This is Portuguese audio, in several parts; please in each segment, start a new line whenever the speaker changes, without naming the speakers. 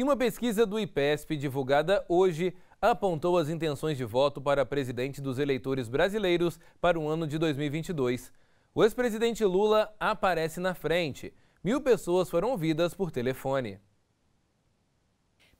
E uma pesquisa do IPESP divulgada hoje apontou as intenções de voto para presidente dos eleitores brasileiros para o ano de 2022. O ex-presidente Lula aparece na frente. Mil pessoas foram ouvidas por telefone.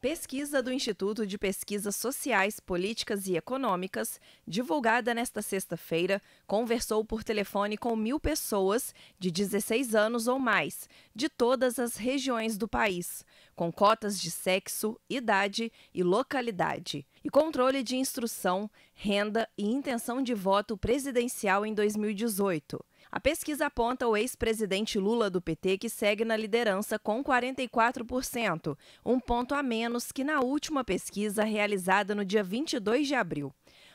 Pesquisa do Instituto de Pesquisas Sociais, Políticas e Econômicas, divulgada nesta sexta-feira, conversou por telefone com mil pessoas de 16 anos ou mais, de todas as regiões do país, com cotas de sexo, idade e localidade, e controle de instrução, renda e intenção de voto presidencial em 2018. A pesquisa aponta o ex-presidente Lula do PT, que segue na liderança com 44%, um ponto a menos que na última pesquisa realizada no dia 22 de abril.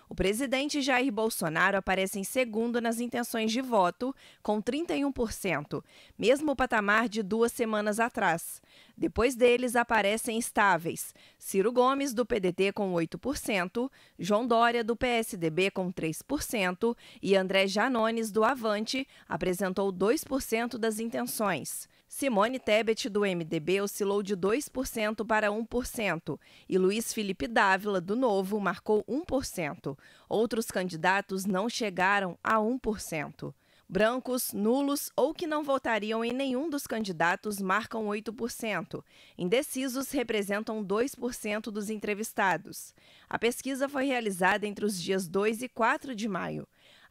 O presidente Jair Bolsonaro aparece em segundo nas intenções de voto, com 31%, mesmo patamar de duas semanas atrás. Depois deles aparecem estáveis: Ciro Gomes, do PDT, com 8%, João Dória, do PSDB, com 3%, e André Janones, do Avante, apresentou 2% das intenções. Simone Tebet, do MDB, oscilou de 2% para 1%, e Luiz Felipe Dávila, do Novo, marcou 1%. Outros candidatos não chegaram a 1%. Brancos, nulos ou que não votariam em nenhum dos candidatos marcam 8%. Indecisos representam 2% dos entrevistados. A pesquisa foi realizada entre os dias 2 e 4 de maio.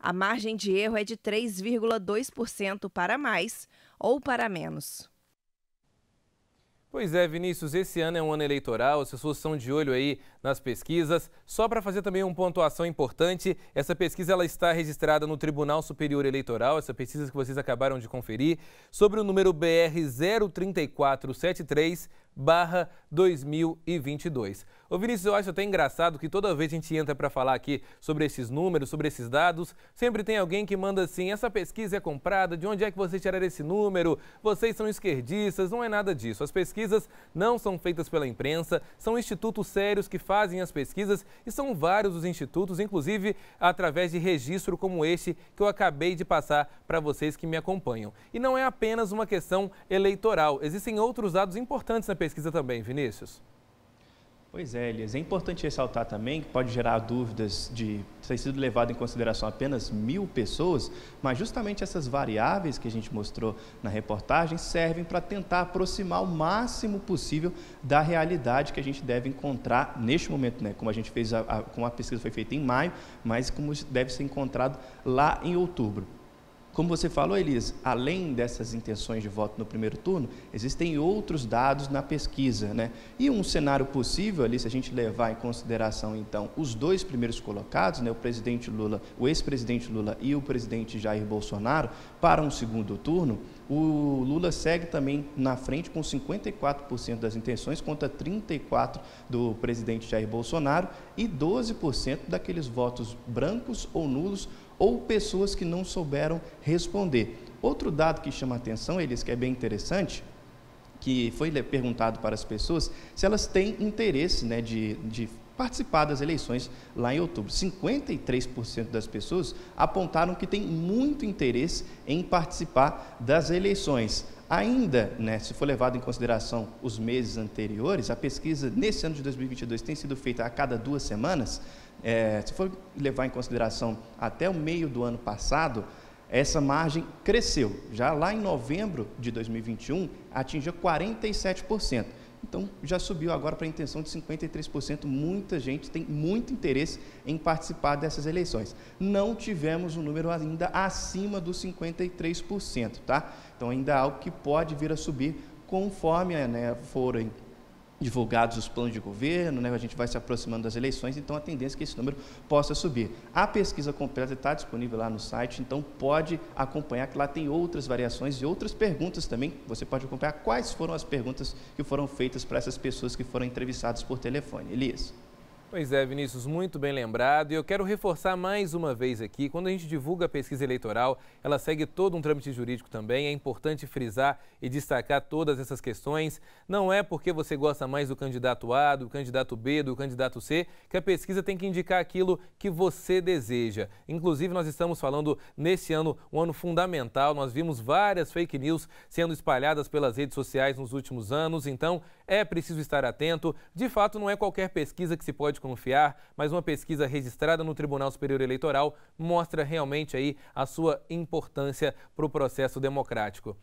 A margem de erro é de 3,2% para mais ou para menos.
Pois é, Vinícius, esse ano é um ano eleitoral, as pessoas estão de olho aí nas pesquisas. Só para fazer também uma pontuação importante, essa pesquisa ela está registrada no Tribunal Superior Eleitoral, essa pesquisa que vocês acabaram de conferir, sobre o número BR 03473, barra 2022. Ô Vinícius, eu acho até engraçado que toda vez que a gente entra para falar aqui sobre esses números, sobre esses dados, sempre tem alguém que manda assim, essa pesquisa é comprada, de onde é que vocês tiraram esse número? Vocês são esquerdistas, não é nada disso. As pesquisas não são feitas pela imprensa, são institutos sérios que fazem as pesquisas e são vários os institutos, inclusive através de registro como este que eu acabei de passar para vocês que me acompanham. E não é apenas uma questão eleitoral, existem outros dados importantes na pesquisa pesquisa também, Vinícius.
Pois é, Elias. É importante
ressaltar também que pode
gerar dúvidas de ter sido levado em consideração apenas mil pessoas, mas justamente essas variáveis que a gente mostrou na reportagem servem para tentar aproximar o máximo possível da realidade que a gente deve encontrar neste momento, né? Como a gente fez, a, a, como a pesquisa foi feita em maio, mas como deve ser encontrado lá em outubro. Como você falou, Elis, além dessas intenções de voto no primeiro turno, existem outros dados na pesquisa, né? E um cenário possível ali, se a gente levar em consideração, então, os dois primeiros colocados, né, o presidente Lula, o ex-presidente Lula e o presidente Jair Bolsonaro, para um segundo turno, o Lula segue também na frente com 54% das intenções contra 34% do presidente Jair Bolsonaro e 12% daqueles votos brancos ou nulos ou pessoas que não souberam responder. Outro dado que chama a atenção, eles que é bem interessante, que foi perguntado para as pessoas se elas têm interesse né, de, de participar das eleições lá em outubro. 53% das pessoas apontaram que tem muito interesse em participar das eleições. Ainda, né, se for levado em consideração os meses anteriores, a pesquisa nesse ano de 2022 tem sido feita a cada duas semanas. É, se for levar em consideração até o meio do ano passado, essa margem cresceu. Já lá em novembro de 2021, atingiu 47%. Então, já subiu agora para a intenção de 53%. Muita gente tem muito interesse em participar dessas eleições. Não tivemos um número ainda acima dos 53%, tá? Então, ainda é algo que pode vir a subir conforme né, forem divulgados os planos de governo, né, a gente vai se aproximando das eleições, então a tendência é que esse número possa subir. A pesquisa completa está disponível lá no site, então pode acompanhar que lá tem outras variações e outras perguntas também. Você pode acompanhar quais foram as perguntas que foram feitas para essas
pessoas que foram entrevistadas por telefone. Elias. Pois é, Vinícius, muito bem lembrado. E eu quero reforçar mais uma vez aqui: quando a gente divulga a pesquisa eleitoral, ela segue todo um trâmite jurídico também. É importante frisar e destacar todas essas questões. Não é porque você gosta mais do candidato A, do candidato B, do candidato C, que a pesquisa tem que indicar aquilo que você deseja. Inclusive, nós estamos falando nesse ano, um ano fundamental. Nós vimos várias fake news sendo espalhadas pelas redes sociais nos últimos anos. Então, é preciso estar atento. De fato, não é qualquer pesquisa que se pode mas uma pesquisa registrada no Tribunal Superior Eleitoral mostra realmente aí a sua importância para o processo democrático.